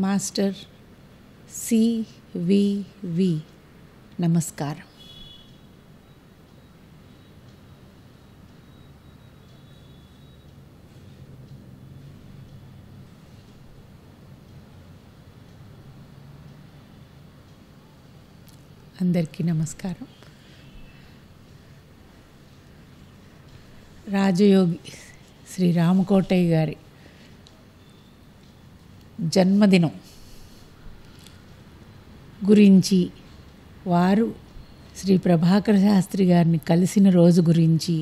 Master C we we नमस्कार अंदर की नमस्कार राजयोगी श्री रामकोटय गारी జన్మదినం గురించి వారు శ్రీ ప్రభాకర శాస్త్రి గారిని కలిసిన రోజు గురించి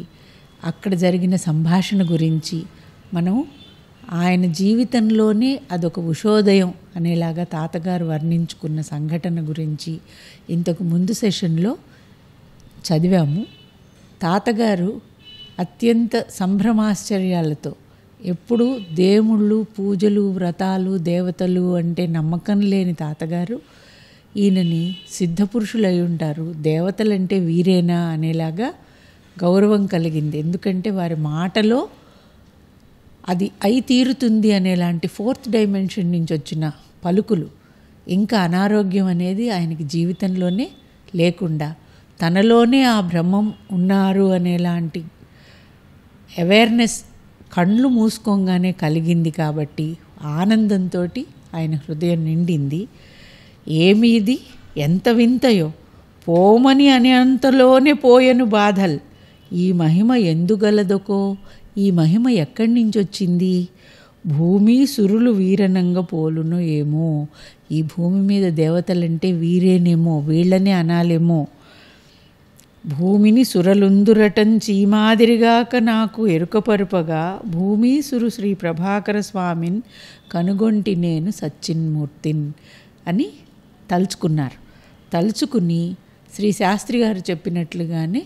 అక్కడ జరిగిన సంభాషణ గురించి మనం ఆయన జీవితంలోనే అదొక ఉషోదయం అనేలాగా తాతగారు వర్ణించుకున్న సంఘటన గురించి ఇంతకు ముందు సెషన్లో చదివాము తాతగారు అత్యంత సంభ్రమాశ్చర్యాలతో ఎప్పుడు దేవుళ్ళు పూజలు వ్రతాలు దేవతలు అంటే నమ్మకం లేని తాతగారు ఈయనని అయి ఉంటారు దేవతలంటే వీరేనా అనేలాగా గౌరవం కలిగింది ఎందుకంటే వారి మాటలో అది అయి తీరుతుంది అనేలాంటి ఫోర్త్ డైమెన్షన్ నుంచి వచ్చిన పలుకులు ఇంకా అనారోగ్యం అనేది ఆయనకి జీవితంలోనే లేకుండా తనలోనే ఆ భ్రమం ఉన్నారు అనేలాంటి అవేర్నెస్ కళ్ళు మూసుకోగానే కలిగింది కాబట్టి ఆనందంతో ఆయన హృదయం నిండింది ఏమీది ఎంత వింతయో పోమని అనే అంతలోనే పోయను బాధల్ ఈ మహిమ ఎందుగలదకో ఈ మహిమ ఎక్కడి నుంచి వచ్చింది భూమి సురులు వీరనంగా పోలును ఏమో ఈ భూమి మీద దేవతలంటే వీరేనేమో వీళ్ళనే అనాలేమో భూమిని సురలుందురటం చీమాదిరిగాక నాకు ఎరుకపరుపగా భూమీసురు శ్రీ ప్రభాకర స్వామిన్ కనుగొంటి నేను సచ్చిన్మూర్తిన్ అని తలుచుకున్నారు తలుచుకుని శ్రీ శాస్త్రి గారు చెప్పినట్లుగానే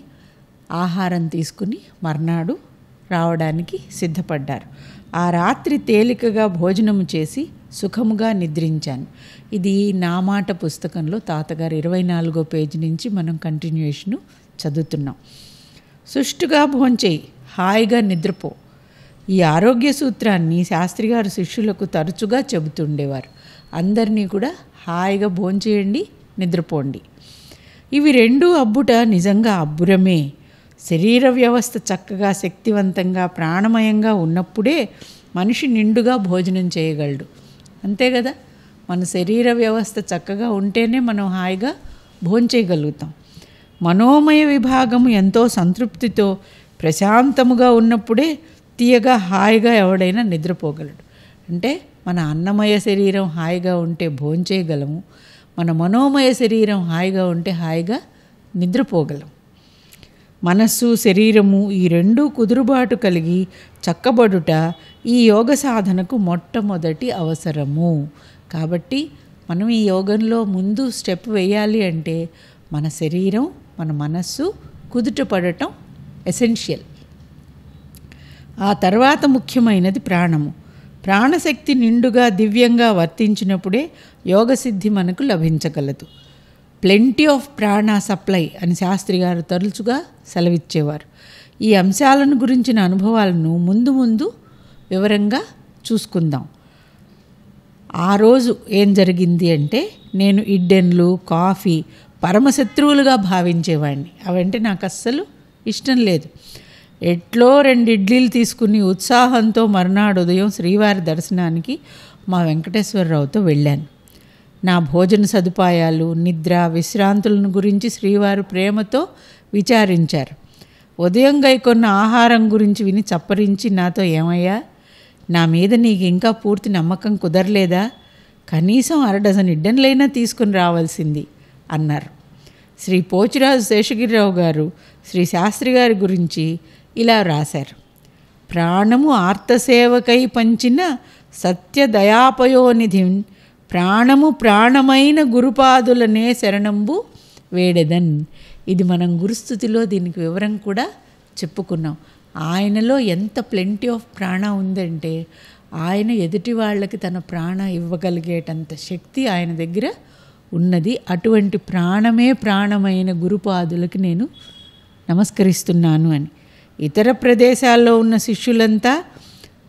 ఆహారం తీసుకుని మర్నాడు రావడానికి సిద్ధపడ్డారు ఆ రాత్రి తేలికగా భోజనము చేసి సుఖముగా నిద్రించాను ఇది నా మాట పుస్తకంలో తాతగారు ఇరవై నాలుగో పేజీ నుంచి మనం కంటిన్యూషను చదువుతున్నాం సుష్టుగా భోంచేయి హాయిగా నిద్రపో ఈ ఆరోగ్య సూత్రాన్ని శాస్త్రి గారు శిష్యులకు తరచుగా చెబుతుండేవారు అందరినీ కూడా హాయిగా భోంచేయండి నిద్రపోండి ఇవి రెండు అబ్బుట నిజంగా అబ్బురమే శరీర వ్యవస్థ చక్కగా శక్తివంతంగా ప్రాణమయంగా ఉన్నప్పుడే మనిషి నిండుగా భోజనం చేయగలడు అంతే కదా మన శరీర వ్యవస్థ చక్కగా ఉంటేనే మనం హాయిగా భోంచేయగలుగుతాం మనోమయ విభాగము ఎంతో సంతృప్తితో ప్రశాంతముగా ఉన్నప్పుడే తీయగా హాయిగా ఎవడైనా నిద్రపోగలడు అంటే మన అన్నమయ శరీరం హాయిగా ఉంటే భోంచేయగలము మన మనోమయ శరీరం హాయిగా ఉంటే హాయిగా నిద్రపోగలం మనస్సు శరీరము ఈ రెండూ కుదురుబాటు కలిగి చక్కబడుట ఈ యోగ సాధనకు మొట్టమొదటి అవసరము కాబట్టి మనం ఈ యోగంలో ముందు స్టెప్ వేయాలి అంటే మన శరీరం మన మనస్సు కుదుటపడటం ఎసెన్షియల్ ఆ తర్వాత ముఖ్యమైనది ప్రాణము ప్రాణశక్తి నిండుగా దివ్యంగా వర్తించినప్పుడే యోగసిద్ధి మనకు లభించగలదు ప్లెంటీ ఆఫ్ ప్రాణ సప్లై అని శాస్త్రి గారు తరచుగా సెలవిచ్చేవారు ఈ అంశాలను గురించిన అనుభవాలను ముందు ముందు వివరంగా చూసుకుందాం ఆ రోజు ఏం జరిగింది అంటే నేను ఇడ్డెన్లు కాఫీ పరమశత్రువులుగా భావించేవాడిని అవంటే నాకు అస్సలు ఇష్టం లేదు ఎట్లో రెండు ఇడ్లీలు తీసుకుని ఉత్సాహంతో మర్నాడు ఉదయం శ్రీవారి దర్శనానికి మా వెంకటేశ్వరరావుతో వెళ్ళాను నా భోజన సదుపాయాలు నిద్ర విశ్రాంతులను గురించి శ్రీవారు ప్రేమతో విచారించారు ఉదయం గైకొన్న ఆహారం గురించి విని చప్పరించి నాతో ఏమయ్యా నా మీద నీకు ఇంకా పూర్తి నమ్మకం కుదరలేదా కనీసం అర డజన్ ఇడ్డన్లైనా తీసుకుని రావాల్సింది అన్నారు శ్రీ పోచిరాజు శేషగిరిరావు గారు శ్రీ శాస్త్రి గారి గురించి ఇలా రాశారు ప్రాణము ఆర్తసేవకై పంచిన సత్యదయాపయోనిధి ప్రాణము ప్రాణమైన గురుపాదులనే శరణంబు వేడెదన్ ఇది మనం గురుస్థుతిలో దీనికి వివరం కూడా చెప్పుకున్నాం ఆయనలో ఎంత ప్లెంటీ ఆఫ్ ప్రాణ ఉందంటే ఆయన ఎదుటి వాళ్ళకి తన ప్రాణ ఇవ్వగలిగేటంత శక్తి ఆయన దగ్గర ఉన్నది అటువంటి ప్రాణమే ప్రాణమైన గురుపాదులకు నేను నమస్కరిస్తున్నాను అని ఇతర ప్రదేశాల్లో ఉన్న శిష్యులంతా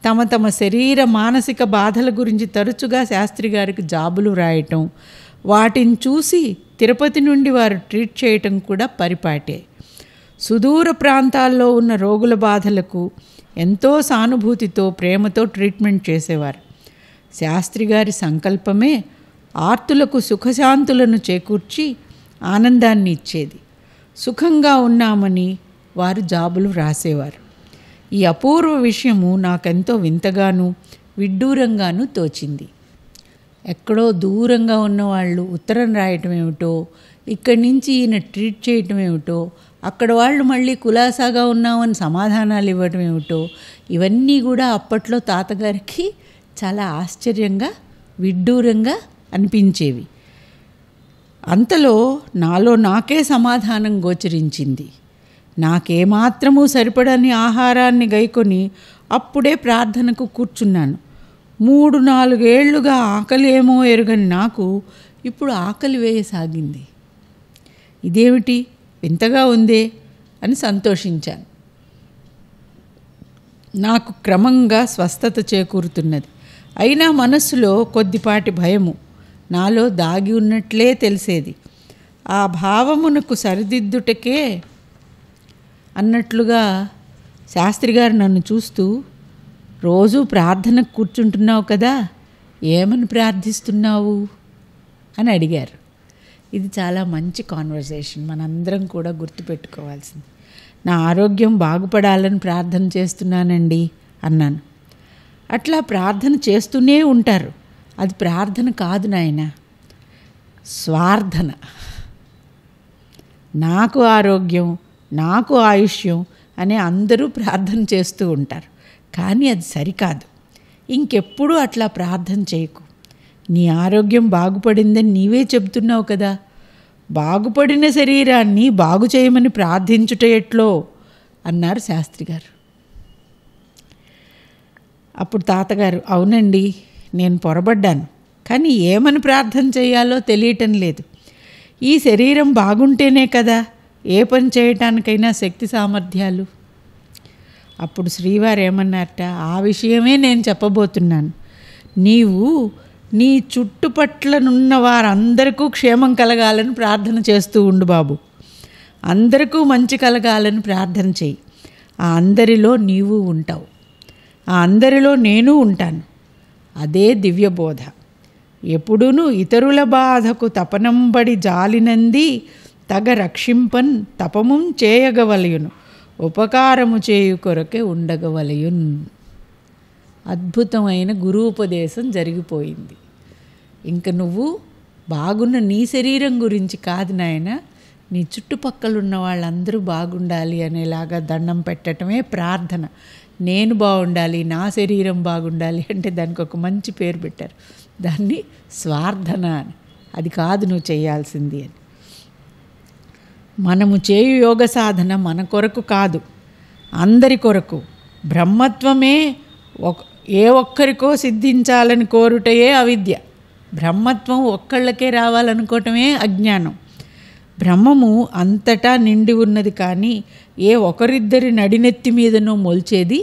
తమ తమ శరీర మానసిక బాధల గురించి తరచుగా శాస్త్రి గారికి జాబులు రాయటం వాటిని చూసి తిరుపతి నుండి వారు ట్రీట్ చేయటం కూడా పరిపాటే సుదూర ప్రాంతాల్లో ఉన్న రోగుల బాధలకు ఎంతో సానుభూతితో ప్రేమతో ట్రీట్మెంట్ చేసేవారు శాస్త్రి గారి సంకల్పమే ఆర్తులకు సుఖశాంతులను చేకూర్చి ఆనందాన్ని ఇచ్చేది సుఖంగా ఉన్నామని వారు జాబులు వ్రాసేవారు ఈ అపూర్వ విషయము నాకెంతో వింతగాను విడ్డూరంగాను తోచింది ఎక్కడో దూరంగా ఉన్నవాళ్ళు ఉత్తరం రాయటం ఏమిటో ఇక్కడి నుంచి ఈయన ట్రీట్ చేయటం ఏమిటో అక్కడ వాళ్ళు మళ్ళీ కులాసాగా ఉన్నామని సమాధానాలు ఇవ్వటం ఏమిటో ఇవన్నీ కూడా అప్పట్లో తాతగారికి చాలా ఆశ్చర్యంగా విడ్డూరంగా అనిపించేవి అంతలో నాలో నాకే సమాధానం గోచరించింది నాకేమాత్రము సరిపడని ఆహారాన్ని గైకొని అప్పుడే ప్రార్థనకు కూర్చున్నాను మూడు నాలుగేళ్లుగా ఆకలి ఏమో ఎరుగని నాకు ఇప్పుడు ఆకలి వేయసాగింది ఇదేమిటి వింతగా ఉందే అని సంతోషించాను నాకు క్రమంగా స్వస్థత చేకూరుతున్నది అయినా మనస్సులో కొద్దిపాటి భయము నాలో దాగి ఉన్నట్లే తెలిసేది ఆ భావమునకు సరిదిద్దుటకే అన్నట్లుగా శాస్త్రి గారు నన్ను చూస్తూ రోజు ప్రార్థన కూర్చుంటున్నావు కదా ఏమని ప్రార్థిస్తున్నావు అని అడిగారు ఇది చాలా మంచి కాన్వర్జేషన్ మనందరం కూడా గుర్తుపెట్టుకోవాల్సింది నా ఆరోగ్యం బాగుపడాలని ప్రార్థన చేస్తున్నానండి అన్నాను అట్లా ప్రార్థన చేస్తూనే ఉంటారు అది ప్రార్థన కాదు నాయన స్వార్థన నాకు ఆరోగ్యం నాకు ఆయుష్యం అని అందరూ ప్రార్థన చేస్తూ ఉంటారు కానీ అది సరికాదు ఇంకెప్పుడు అట్లా ప్రార్థన చేయకు నీ ఆరోగ్యం బాగుపడిందని నీవే చెబుతున్నావు కదా బాగుపడిన శరీరాన్ని బాగు చేయమని ప్రార్థించుట ఎట్లో అన్నారు శాస్త్రి గారు అప్పుడు తాతగారు అవునండి నేను పొరబడ్డాను కానీ ఏమని ప్రార్థన చేయాలో తెలియటం లేదు ఈ శరీరం బాగుంటేనే కదా ఏ పని చేయటానికైనా శక్తి సామర్థ్యాలు అప్పుడు శ్రీవారు ఏమన్నారట ఆ విషయమే నేను చెప్పబోతున్నాను నీవు నీ చుట్టుపట్లనున్న వారందరికీ క్షేమం కలగాలని ప్రార్థన చేస్తూ ఉండు బాబు అందరికీ మంచి కలగాలని ప్రార్థన చేయి ఆ అందరిలో నీవు ఉంటావు ఆ అందరిలో నేను ఉంటాను అదే దివ్యబోధ ఎప్పుడునూ ఇతరుల బాధకు తపనంబడి జాలినంది తగ రక్షింపన్ తపము చేయగవలయును ఉపకారము చేయు కొరకే ఉండగవలయున్ అద్భుతమైన గురూపదేశం జరిగిపోయింది ఇంక నువ్వు బాగున్న నీ శరీరం గురించి కాదు నాయన నీ చుట్టుపక్కల ఉన్న వాళ్ళందరూ బాగుండాలి అనేలాగా దండం పెట్టడమే ప్రార్థన నేను బాగుండాలి నా శరీరం బాగుండాలి అంటే దానికి ఒక మంచి పేరు పెట్టారు దాన్ని స్వార్థన అని అది కాదు నువ్వు చేయాల్సింది అని మనము చేయు యోగ సాధన మన కొరకు కాదు అందరి కొరకు బ్రహ్మత్వమే ఒక ఏ ఒక్కరికో సిద్ధించాలని కోరుటయే అవిద్య బ్రహ్మత్వం ఒక్కళ్ళకే రావాలనుకోవటమే అజ్ఞానం బ్రహ్మము అంతటా నిండి ఉన్నది కానీ ఏ ఒకరిద్దరి నడినెత్తి మీదనో మొల్చేది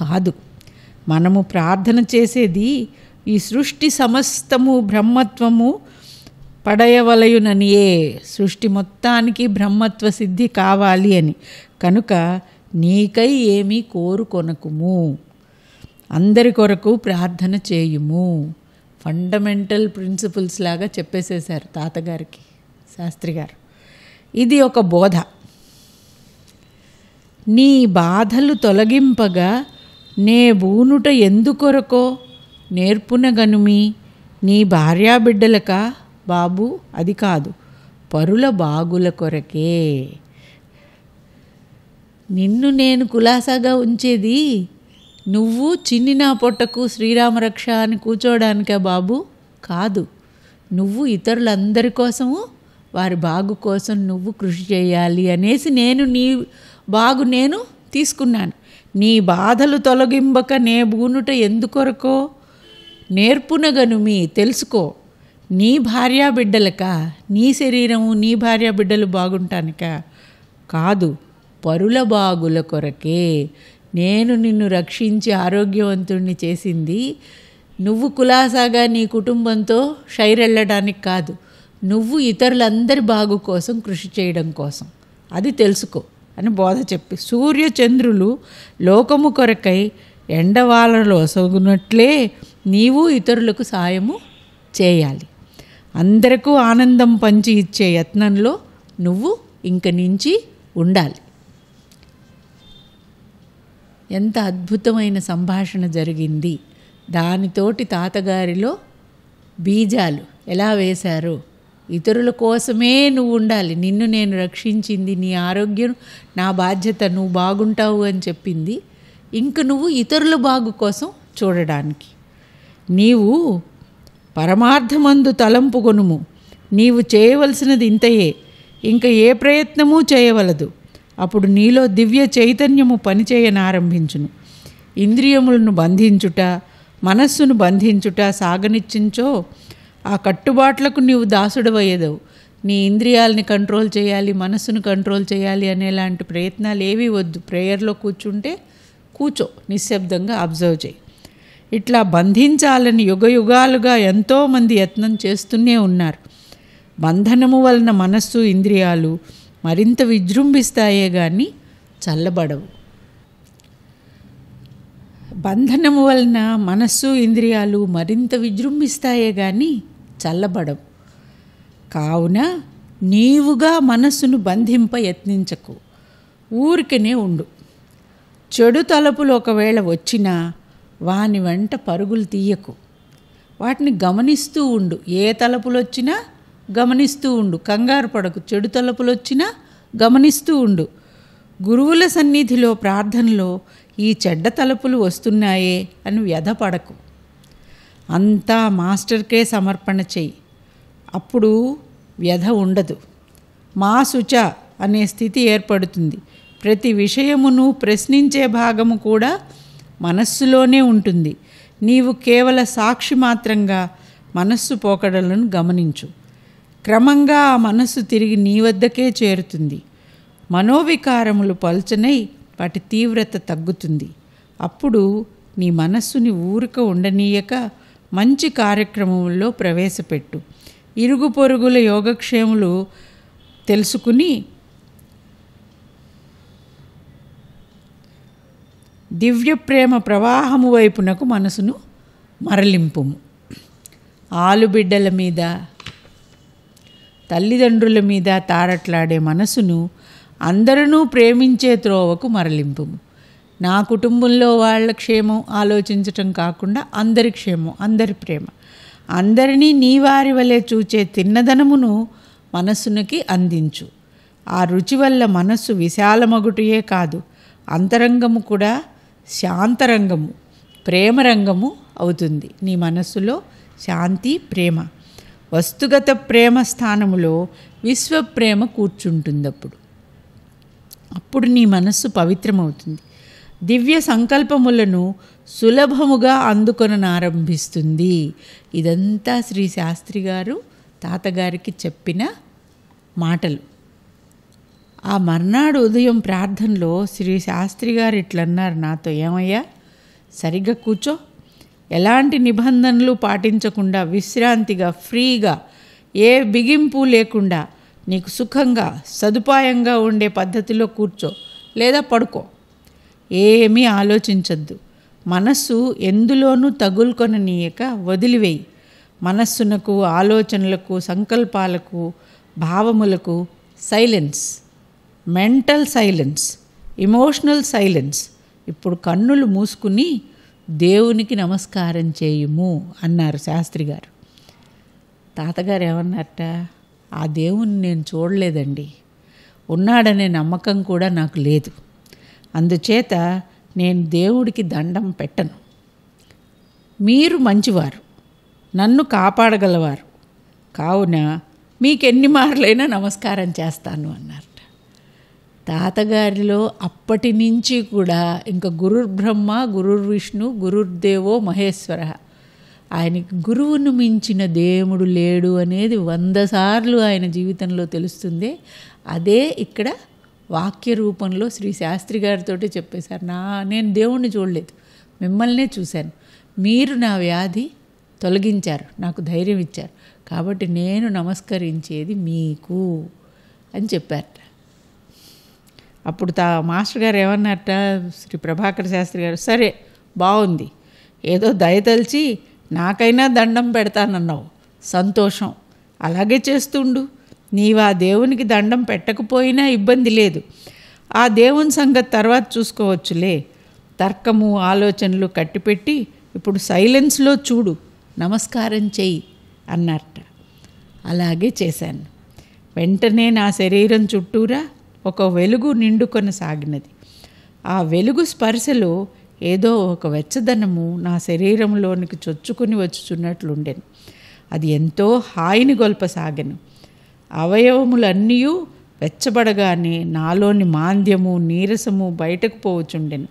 కాదు మనము ప్రార్థన చేసేది ఈ సృష్టి సమస్తము బ్రహ్మత్వము పడయవలయుననియే సృష్టి మొత్తానికి బ్రహ్మత్వ సిద్ధి కావాలి అని కనుక నీకై ఏమీ కోరుకొనకుము అందరి కొరకు ప్రార్థన చేయుము ఫండమెంటల్ ప్రిన్సిపల్స్ లాగా చెప్పేసేశారు తాతగారికి శాస్త్రి గారు ఇది ఒక బోధ నీ బాధలు తొలగింపగా నే బూనుట ఎందుకొరకో నేర్పునగనుమి నీ భార్యాబిడ్డలక బాబు అది కాదు పరుల బాగుల కొరకే నిన్ను నేను కులాసాగా ఉంచేది నువ్వు చిన్ని నా పొట్టకు శ్రీరామరక్ష అని కూర్చోవడానికా బాబు కాదు నువ్వు ఇతరులందరి కోసము వారి బాగు కోసం నువ్వు కృషి చేయాలి అనేసి నేను నీ బాగు నేను తీసుకున్నాను నీ బాధలు తొలగింబక నే బూనుట ఎందుకొరకో మీ తెలుసుకో నీ భార్యా బిడ్డలక నీ శరీరము నీ భార్యా బిడ్డలు బాగుంటానిక కాదు పరుల బాగుల కొరకే నేను నిన్ను రక్షించి ఆరోగ్యవంతుణ్ణి చేసింది నువ్వు కులాసాగా నీ కుటుంబంతో షైరెళ్ళడానికి కాదు నువ్వు ఇతరులందరి బాగు కోసం కృషి చేయడం కోసం అది తెలుసుకో అని బోధ చెప్పి సూర్యచంద్రులు లోకము కొరకై ఎండవాలలో సగునట్లే నీవు ఇతరులకు సాయము చేయాలి అందరికూ ఆనందం పంచి ఇచ్చే యత్నంలో నువ్వు ఇంక నుంచి ఉండాలి ఎంత అద్భుతమైన సంభాషణ జరిగింది దానితోటి తాతగారిలో బీజాలు ఎలా వేశారు ఇతరుల కోసమే నువ్వు ఉండాలి నిన్ను నేను రక్షించింది నీ ఆరోగ్యం నా బాధ్యత నువ్వు బాగుంటావు అని చెప్పింది ఇంక నువ్వు ఇతరుల బాగు కోసం చూడడానికి నీవు పరమార్థమందు తలంపు కొనుము నీవు చేయవలసినది ఇంతయే ఇంక ఏ ప్రయత్నమూ చేయవలదు అప్పుడు నీలో దివ్య చైతన్యము పనిచేయనారంభించును ఇంద్రియములను బంధించుట మనస్సును బంధించుట సాగనిచ్చించో ఆ కట్టుబాట్లకు నీవు దాసుడవయ్యదవు నీ ఇంద్రియాలని కంట్రోల్ చేయాలి మనసును కంట్రోల్ చేయాలి అనేలాంటి ప్రయత్నాలు ఏవీ వద్దు ప్రేయర్లో కూర్చుంటే కూచో నిశ్శబ్దంగా అబ్జర్వ్ చేయి ఇట్లా బంధించాలని యుగయుగాలుగా ఎంతోమంది యత్నం చేస్తూనే ఉన్నారు బంధనము వలన మనస్సు ఇంద్రియాలు మరింత విజృంభిస్తాయే కానీ చల్లబడవు బంధనము వలన మనస్సు ఇంద్రియాలు మరింత విజృంభిస్తాయే కానీ చల్లబడవు కావున నీవుగా మనస్సును బంధింప యత్నించకు ఊరికనే ఉండు చెడు తలుపులు ఒకవేళ వచ్చినా వాని వెంట పరుగులు తీయకు వాటిని గమనిస్తూ ఉండు ఏ తలుపులు వచ్చినా గమనిస్తూ ఉండు కంగారు పడకు చెడు తలుపులు వచ్చినా గమనిస్తూ ఉండు గురువుల సన్నిధిలో ప్రార్థనలో ఈ చెడ్డ తలుపులు వస్తున్నాయే అని వ్యధపడకు అంతా మాస్టర్కే సమర్పణ చేయి అప్పుడు వ్యధ ఉండదు మా శుచ అనే స్థితి ఏర్పడుతుంది ప్రతి విషయమును ప్రశ్నించే భాగము కూడా మనస్సులోనే ఉంటుంది నీవు కేవల సాక్షి మాత్రంగా మనస్సు పోకడలను గమనించు క్రమంగా ఆ మనస్సు తిరిగి నీ వద్దకే చేరుతుంది మనోవికారములు పలుచనై వాటి తీవ్రత తగ్గుతుంది అప్పుడు నీ మనస్సుని ఊరిక ఉండనీయక మంచి కార్యక్రమంలో ప్రవేశపెట్టు ఇరుగు పొరుగుల యోగక్షేములు తెలుసుకుని దివ్య ప్రేమ ప్రవాహము వైపునకు మనసును మరలింపు ఆలుబిడ్డల మీద తల్లిదండ్రుల మీద తారట్లాడే మనసును అందరూ ప్రేమించే త్రోవకు మరలింపు నా కుటుంబంలో వాళ్ళ క్షేమం ఆలోచించటం కాకుండా అందరి క్షేమం అందరి ప్రేమ అందరినీ నీ వారి వలె చూచే తిన్నదనమును మనస్సునికి అందించు ఆ రుచి వల్ల మనస్సు విశాలమగుటయే కాదు అంతరంగము కూడా శాంతరంగము ప్రేమరంగము అవుతుంది నీ మనస్సులో శాంతి ప్రేమ వస్తుగత ప్రేమ స్థానములో విశ్వప్రేమ అప్పుడు అప్పుడు నీ మనస్సు పవిత్రమవుతుంది దివ్య సంకల్పములను సులభముగా అందుకొననారంభిస్తుంది ఇదంతా శ్రీ శాస్త్రి గారు తాతగారికి చెప్పిన మాటలు ఆ మర్నాడు ఉదయం ప్రార్థనలో శ్రీ శాస్త్రి గారు ఇట్లన్నారు నాతో ఏమయ్యా సరిగ్గా కూర్చో ఎలాంటి నిబంధనలు పాటించకుండా విశ్రాంతిగా ఫ్రీగా ఏ బిగింపు లేకుండా నీకు సుఖంగా సదుపాయంగా ఉండే పద్ధతిలో కూర్చో లేదా పడుకో ఏమీ ఆలోచించద్దు మనస్సు ఎందులోనూ తగులుకొననీయక వదిలివేయి మనస్సునకు ఆలోచనలకు సంకల్పాలకు భావములకు silence mental silence emotional silence ఇప్పుడు కన్నులు మూసుకుని దేవునికి నమస్కారం చేయుము అన్నారు శాస్త్రి గారు తాతగారు ఏమన్నారట ఆ దేవుణ్ణి నేను చూడలేదండి ఉన్నాడనే నమ్మకం కూడా నాకు లేదు అందుచేత నేను దేవుడికి దండం పెట్టను మీరు మంచివారు నన్ను కాపాడగలవారు కావున మీకెన్ని మార్లైనా నమస్కారం చేస్తాను అన్నారట తాతగారిలో అప్పటి నుంచి కూడా ఇంకా గురు బ్రహ్మ గురు విష్ణు గురుర్దేవో మహేశ్వర ఆయనకి గురువును మించిన దేవుడు లేడు అనేది వంద సార్లు ఆయన జీవితంలో తెలుస్తుంది అదే ఇక్కడ వాక్య రూపంలో శ్రీ శాస్త్రి గారితో చెప్పేశారు నా నేను దేవుణ్ణి చూడలేదు మిమ్మల్నే చూశాను మీరు నా వ్యాధి తొలగించారు నాకు ధైర్యం ఇచ్చారు కాబట్టి నేను నమస్కరించేది మీకు అని చెప్పారట అప్పుడు తా మాస్టర్ గారు ఏమన్నారట శ్రీ ప్రభాకర్ శాస్త్రి గారు సరే బాగుంది ఏదో దయతలిచి నాకైనా దండం పెడతానన్నావు సంతోషం అలాగే చేస్తుండు నీవా దేవునికి దండం పెట్టకపోయినా ఇబ్బంది లేదు ఆ దేవుని సంగతి తర్వాత చూసుకోవచ్చులే తర్కము ఆలోచనలు కట్టిపెట్టి ఇప్పుడు సైలెన్స్లో చూడు నమస్కారం చెయ్యి అన్నట్ట అలాగే చేశాను వెంటనే నా శరీరం చుట్టూరా ఒక వెలుగు సాగినది ఆ వెలుగు స్పర్శలో ఏదో ఒక వెచ్చదనము నా శరీరంలోనికి చొచ్చుకుని వచ్చుచున్నట్లుండెను అది ఎంతో హాయిని గొల్పసాగను అవయవములన్నీ వెచ్చబడగానే నాలోని మాంద్యము నీరసము బయటకు పోవచుండెను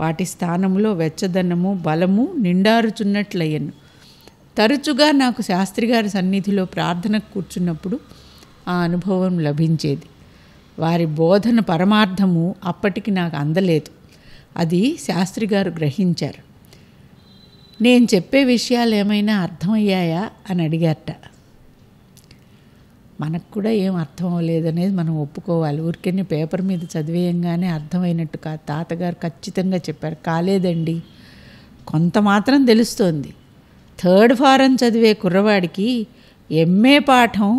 వాటి స్థానంలో వెచ్చదనము బలము నిండారుచున్నట్లయ్యను తరచుగా నాకు శాస్త్రిగారి సన్నిధిలో ప్రార్థన కూర్చున్నప్పుడు ఆ అనుభవం లభించేది వారి బోధన పరమార్థము అప్పటికి నాకు అందలేదు అది శాస్త్రిగారు గ్రహించారు నేను చెప్పే విషయాలు ఏమైనా అర్థమయ్యాయా అని అడిగారట మనకు కూడా ఏం అర్థం అవ్వలేదనేది మనం ఒప్పుకోవాలి ఊరికెన్ని పేపర్ మీద చదివేయంగానే అర్థమైనట్టు కాదు తాతగారు ఖచ్చితంగా చెప్పారు కాలేదండి కొంత మాత్రం తెలుస్తోంది థర్డ్ ఫారం చదివే కుర్రవాడికి ఎంఏ పాఠం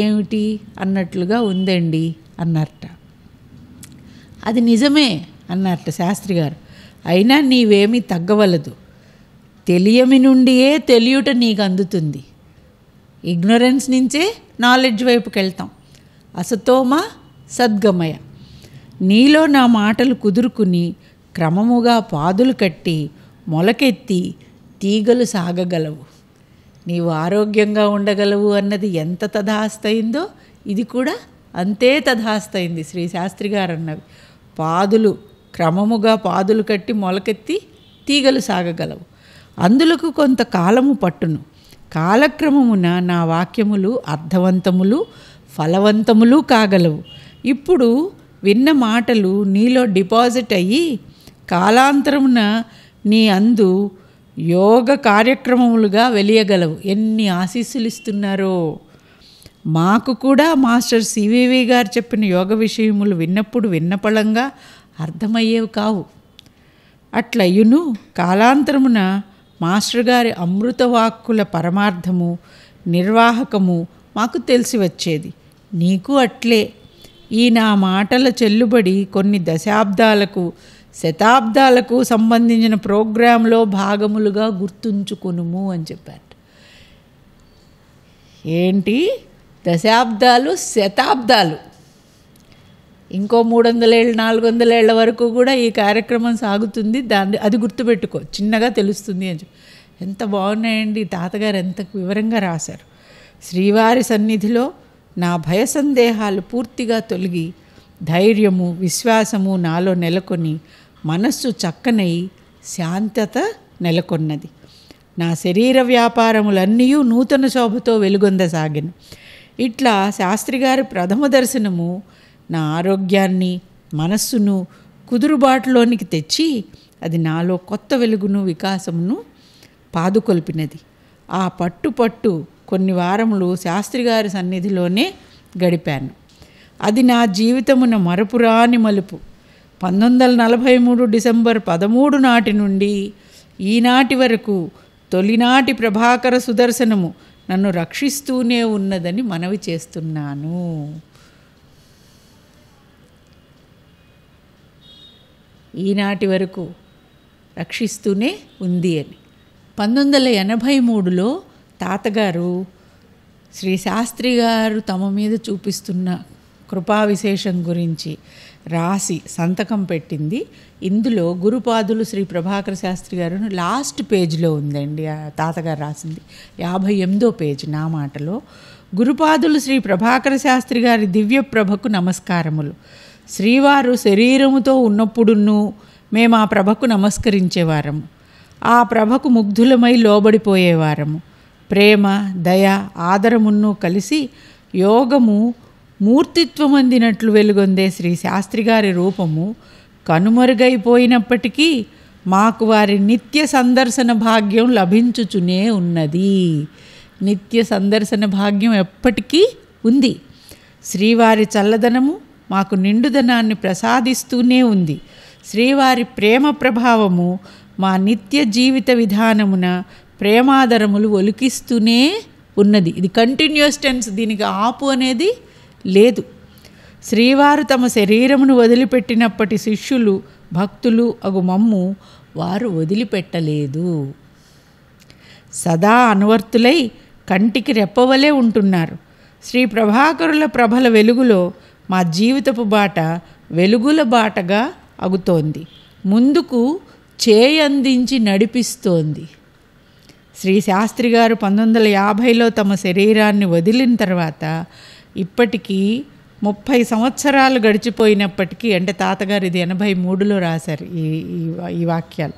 ఏమిటి అన్నట్లుగా ఉందండి అన్నారట అది నిజమే అన్నారట శాస్త్రి గారు అయినా నీవేమీ తగ్గవలదు తెలియమి నుండియే తెలియుట నీకు అందుతుంది ఇగ్నోరెన్స్ నుంచే నాలెడ్జ్ వైపుకి వెళ్తాం అసతోమ సద్గమయ నీలో నా మాటలు కుదురుకుని క్రమముగా పాదులు కట్టి మొలకెత్తి తీగలు సాగగలవు నీవు ఆరోగ్యంగా ఉండగలవు అన్నది ఎంత అయిందో ఇది కూడా అంతే తథాస్తయింది శ్రీ శాస్త్రి గారు అన్నవి పాదులు క్రమముగా పాదులు కట్టి మొలకెత్తి తీగలు సాగగలవు అందులకు కొంత కాలము పట్టును కాలక్రమమున నా వాక్యములు అర్థవంతములు ఫలవంతములు కాగలవు ఇప్పుడు విన్న మాటలు నీలో డిపాజిట్ అయ్యి కాలాంతరమున నీ అందు యోగ కార్యక్రమములుగా వెలియగలవు ఎన్ని ఆశీస్సులు ఇస్తున్నారో మాకు కూడా మాస్టర్ సివివి గారు చెప్పిన యోగ విషయములు విన్నప్పుడు విన్నపళంగా అర్థమయ్యేవి కావు అట్లయ్యును కాలాంతరమున మాస్టర్ గారి అమృతవాక్కుల పరమార్థము నిర్వాహకము మాకు తెలిసి వచ్చేది నీకు అట్లే ఈ నా మాటల చెల్లుబడి కొన్ని దశాబ్దాలకు శతాబ్దాలకు సంబంధించిన ప్రోగ్రాంలో భాగములుగా గుర్తుంచుకునుము అని చెప్పారు ఏంటి దశాబ్దాలు శతాబ్దాలు ఇంకో మూడు వందలేళ్ళు నాలుగు వందలేళ్ల వరకు కూడా ఈ కార్యక్రమం సాగుతుంది దాన్ని అది గుర్తుపెట్టుకో చిన్నగా తెలుస్తుంది అని ఎంత బాగున్నాయండి తాతగారు ఎంత వివరంగా రాశారు శ్రీవారి సన్నిధిలో నా భయ సందేహాలు పూర్తిగా తొలగి ధైర్యము విశ్వాసము నాలో నెలకొని మనస్సు చక్కనై శాంతత నెలకొన్నది నా శరీర వ్యాపారములన్నీ నూతన శోభతో వెలుగొందసాగిన ఇట్లా శాస్త్రిగారి ప్రథమ దర్శనము నా ఆరోగ్యాన్ని మనస్సును కుదురుబాటులోనికి తెచ్చి అది నాలో కొత్త వెలుగును వికాసమును పాదుకొల్పినది ఆ పట్టు పట్టు కొన్ని వారములు శాస్త్రిగారి సన్నిధిలోనే గడిపాను అది నా జీవితమున మరపురాని మలుపు పంతొమ్మిది వందల నలభై మూడు డిసెంబర్ పదమూడు నాటి నుండి ఈనాటి వరకు తొలినాటి ప్రభాకర సుదర్శనము నన్ను రక్షిస్తూనే ఉన్నదని మనవి చేస్తున్నాను ఈనాటి వరకు రక్షిస్తూనే ఉంది అని పంతొమ్మిది వందల ఎనభై మూడులో తాతగారు శ్రీ శాస్త్రి గారు తమ మీద చూపిస్తున్న కృపా విశేషం గురించి రాసి సంతకం పెట్టింది ఇందులో గురుపాదులు శ్రీ ప్రభాకర శాస్త్రి గారు లాస్ట్ పేజ్లో ఉందండి తాతగారు రాసింది యాభై ఎనిమిదో పేజ్ నా మాటలో గురుపాదులు శ్రీ ప్రభాకర శాస్త్రి గారి దివ్య ప్రభకు నమస్కారములు శ్రీవారు శరీరముతో ఉన్నప్పుడును మేము ఆ ప్రభకు నమస్కరించేవారము ఆ ప్రభకు ముగ్ధులమై లోబడిపోయేవారము ప్రేమ దయ ఆదరమును కలిసి యోగము మూర్తిత్వమందినట్లు వెలుగొందే శ్రీ శాస్త్రిగారి రూపము కనుమరుగైపోయినప్పటికీ మాకు వారి నిత్య సందర్శన భాగ్యం లభించుచునే ఉన్నది నిత్య సందర్శన భాగ్యం ఎప్పటికీ ఉంది శ్రీవారి చల్లదనము మాకు నిండుదనాన్ని ప్రసాదిస్తూనే ఉంది శ్రీవారి ప్రేమ ప్రభావము మా నిత్య జీవిత విధానమున ప్రేమాదరములు ఒలికిస్తూనే ఉన్నది ఇది కంటిన్యూస్ టెన్స్ దీనికి ఆపు అనేది లేదు శ్రీవారు తమ శరీరమును వదిలిపెట్టినప్పటి శిష్యులు భక్తులు అగు మమ్ము వారు వదిలిపెట్టలేదు సదా అనువర్తులై కంటికి రెప్పవలే ఉంటున్నారు శ్రీ ప్రభాకరుల ప్రభల వెలుగులో మా జీవితపు బాట వెలుగుల బాటగా అగుతోంది ముందుకు చేయందించి నడిపిస్తోంది శ్రీ శాస్త్రి గారు పంతొమ్మిది వందల యాభైలో తమ శరీరాన్ని వదిలిన తర్వాత ఇప్పటికీ ముప్పై సంవత్సరాలు గడిచిపోయినప్పటికీ అంటే తాతగారు ఇది ఎనభై మూడులో రాశారు ఈ ఈ వాక్యాలు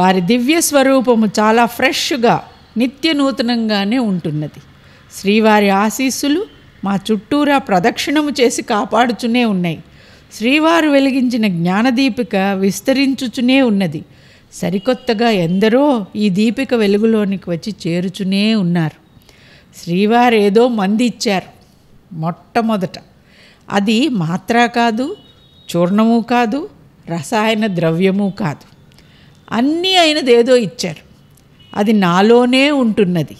వారి దివ్య స్వరూపము చాలా ఫ్రెష్గా నిత్య నూతనంగానే ఉంటున్నది శ్రీవారి ఆశీస్సులు మా చుట్టూరా ప్రదక్షిణము చేసి కాపాడుచునే ఉన్నాయి శ్రీవారు వెలిగించిన జ్ఞానదీపిక విస్తరించుచునే ఉన్నది సరికొత్తగా ఎందరో ఈ దీపిక వెలుగులోనికి వచ్చి చేరుచునే ఉన్నారు శ్రీవారు ఏదో మంది ఇచ్చారు మొట్టమొదట అది మాత్ర కాదు చూర్ణము కాదు రసాయన ద్రవ్యము కాదు అన్నీ అయినదేదో ఇచ్చారు అది నాలోనే ఉంటున్నది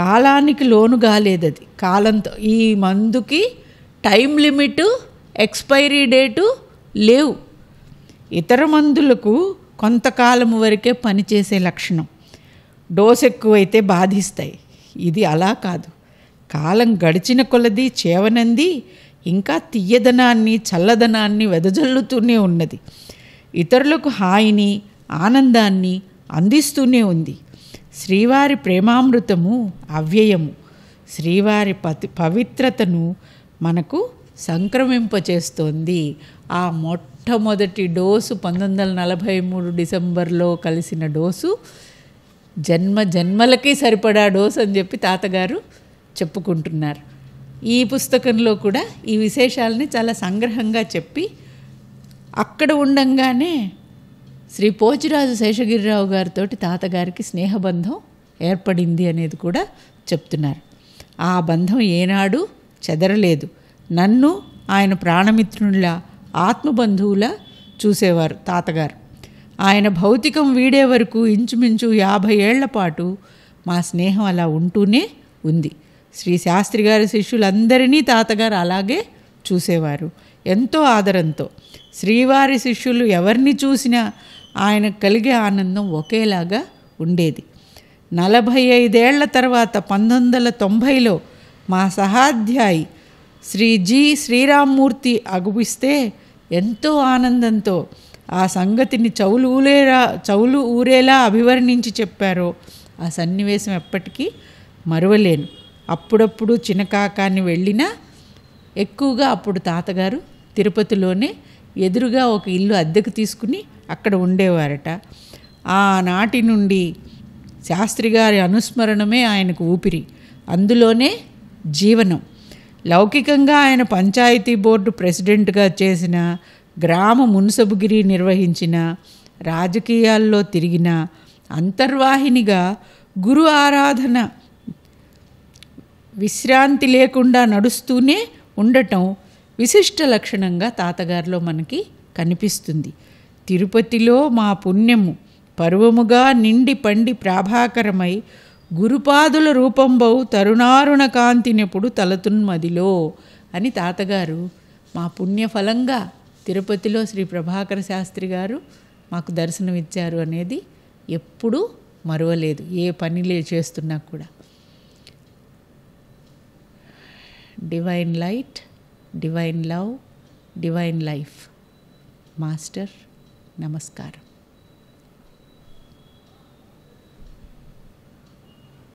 కాలానికి లోను కాలేదు అది కాలంతో ఈ మందుకి టైం లిమిట్ ఎక్స్పైరీ డేటు లేవు ఇతర మందులకు కొంతకాలం వరకే పనిచేసే లక్షణం డోస్ ఎక్కువైతే బాధిస్తాయి ఇది అలా కాదు కాలం గడిచిన కొలది చేవనంది ఇంకా తీయదనాన్ని చల్లదనాన్ని వెదజల్లుతూనే ఉన్నది ఇతరులకు హాయిని ఆనందాన్ని అందిస్తూనే ఉంది శ్రీవారి ప్రేమామృతము అవ్యయము శ్రీవారి పతి పవిత్రతను మనకు సంక్రమింపచేస్తోంది ఆ మొట్టమొదటి డోసు పంతొమ్మిది వందల నలభై మూడు డిసెంబర్లో కలిసిన డోసు జన్మ జన్మలకి సరిపడా డోసు అని చెప్పి తాతగారు చెప్పుకుంటున్నారు ఈ పుస్తకంలో కూడా ఈ విశేషాలని చాలా సంగ్రహంగా చెప్పి అక్కడ ఉండంగానే శ్రీ పోచిరాజు శేషగిరిరావు గారితో తాతగారికి స్నేహబంధం ఏర్పడింది అనేది కూడా చెప్తున్నారు ఆ బంధం ఏనాడు చెదరలేదు నన్ను ఆయన ప్రాణమిత్రునిలా ఆత్మబంధువులా చూసేవారు తాతగారు ఆయన భౌతికం వీడే వరకు ఇంచుమించు యాభై ఏళ్ల పాటు మా స్నేహం అలా ఉంటూనే ఉంది శ్రీ శాస్త్రి గారి శిష్యులందరినీ తాతగారు అలాగే చూసేవారు ఎంతో ఆదరంతో శ్రీవారి శిష్యులు ఎవరిని చూసినా ఆయనకు కలిగే ఆనందం ఒకేలాగా ఉండేది నలభై ఐదేళ్ల తర్వాత పంతొమ్మిది వందల తొంభైలో మా సహాధ్యాయి శ్రీ జి శ్రీరామ్మూర్తి అగుపిస్తే ఎంతో ఆనందంతో ఆ సంగతిని చౌలు ఊరేలా చౌలు ఊరేలా అభివర్ణించి చెప్పారో ఆ సన్నివేశం ఎప్పటికీ మరవలేను అప్పుడప్పుడు చిన్నకాకాన్ని వెళ్ళినా ఎక్కువగా అప్పుడు తాతగారు తిరుపతిలోనే ఎదురుగా ఒక ఇల్లు అద్దెకు తీసుకుని అక్కడ ఉండేవారట ఆనాటి నుండి శాస్త్రి గారి అనుస్మరణమే ఆయనకు ఊపిరి అందులోనే జీవనం లౌకికంగా ఆయన పంచాయతీ బోర్డు ప్రెసిడెంట్గా చేసిన గ్రామ మున్సబుగిరి నిర్వహించిన రాజకీయాల్లో తిరిగిన అంతర్వాహినిగా గురు ఆరాధన విశ్రాంతి లేకుండా నడుస్తూనే ఉండటం విశిష్ట లక్షణంగా తాతగారిలో మనకి కనిపిస్తుంది తిరుపతిలో మా పుణ్యము పర్వముగా నిండి పండి ప్రాభాకరమై గురుపాదుల రూపంబౌ తరుణారుణ కాంతినెప్పుడు తలతున్మదిలో అని తాతగారు మా పుణ్యఫలంగా తిరుపతిలో శ్రీ ప్రభాకర శాస్త్రి గారు మాకు దర్శనమిచ్చారు అనేది ఎప్పుడూ మరవలేదు ఏ పనిలే చేస్తున్నా కూడా divine light divine love, divine life. Master, Namaskaram.